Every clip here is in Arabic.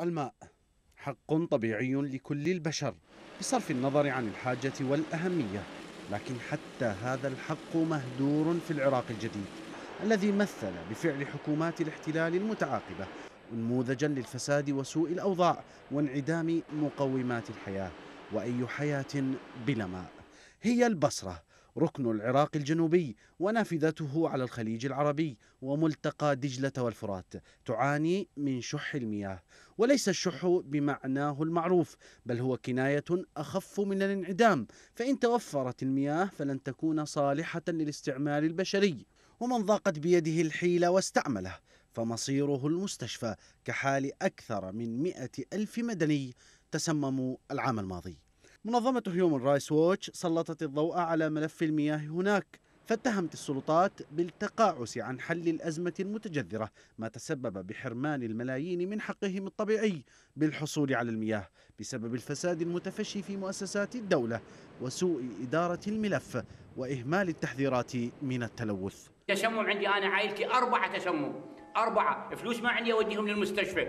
الماء حق طبيعي لكل البشر بصرف النظر عن الحاجة والأهمية لكن حتى هذا الحق مهدور في العراق الجديد الذي مثل بفعل حكومات الاحتلال المتعاقبة نموذجا للفساد وسوء الأوضاع وانعدام مقومات الحياة وأي حياة بلا ماء هي البصرة ركن العراق الجنوبي ونافذته على الخليج العربي وملتقى دجلة والفرات تعاني من شح المياه وليس الشح بمعناه المعروف بل هو كناية أخف من الانعدام فإن توفرت المياه فلن تكون صالحة للاستعمال البشري ومن ضاقت بيده الحيلة واستعمله فمصيره المستشفى كحال أكثر من مئة ألف مدني تسمموا العام الماضي منظمة هيومن رايس ووتش سلطت الضوء على ملف المياه هناك فاتهمت السلطات بالتقاعس عن حل الأزمة المتجذرة ما تسبب بحرمان الملايين من حقهم الطبيعي بالحصول على المياه بسبب الفساد المتفشي في مؤسسات الدولة وسوء إدارة الملف وإهمال التحذيرات من التلوث تسمم عندي أنا عائلتي أربعة تسمم أربعة فلوس ما عندي أوديهم للمستشفى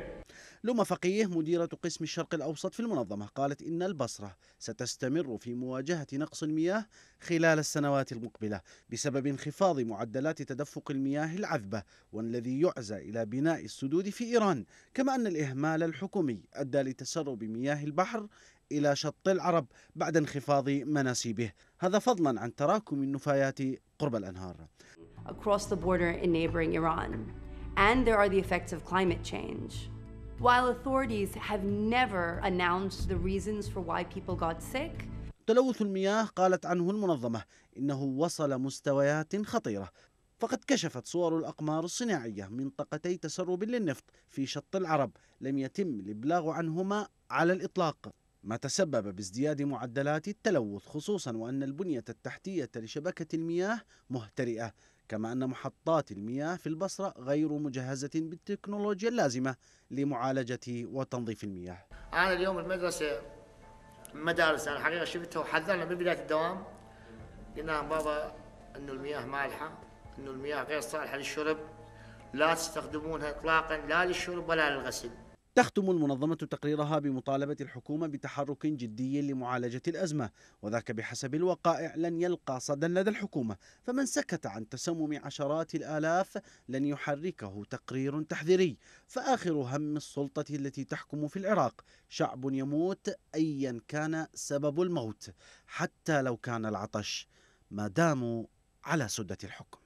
لما فقيه مديرة قسم الشرق الأوسط في المنظمة قالت إن البصرة ستستمر في مواجهة نقص المياه خلال السنوات المقبلة بسبب انخفاض معدلات تدفق المياه العذبة والذي يعزى إلى بناء السدود في إيران كما أن الإهمال الحكومي أدى لتسرب مياه البحر إلى شط العرب بعد انخفاض مناسيبه هذا فضلا عن تراكم النفايات قرب الأنهار Across the border in neighboring Iran. And there are the effects of climate change. While authorities have never announced the reasons for why people got sick, تلوث المياه قالت عنه المنظمة إنه وصل مستويات خطيرة فقد كشفت صور الأقمار الصناعية منطقتي تسرب للنفط في شط العرب لم يتم الإبلاغ عنهما على الإطلاق ما تسبب بازدياد معدلات التلوث خصوصا وأن البنية التحتية لشبكة المياه مهترئة كما أن محطات المياه في البصرة غير مجهزة بالتكنولوجيا اللازمة لمعالجة وتنظيف المياه أنا اليوم المدرسة مدارس أنا حقيقة شفتها وحذرنا من بداية الدوام قلنا بابا أنه المياه مالحة أنه المياه غير صالحة للشرب لا تستخدمونها إطلاقا لا للشرب ولا للغسل تختم المنظمة تقريرها بمطالبة الحكومة بتحرك جدي لمعالجة الأزمة وذاك بحسب الوقائع لن يلقى صدى لدى الحكومة فمن سكت عن تسمم عشرات الآلاف لن يحركه تقرير تحذيري فآخر هم السلطة التي تحكم في العراق شعب يموت أيا كان سبب الموت حتى لو كان العطش ما داموا على سدة الحكم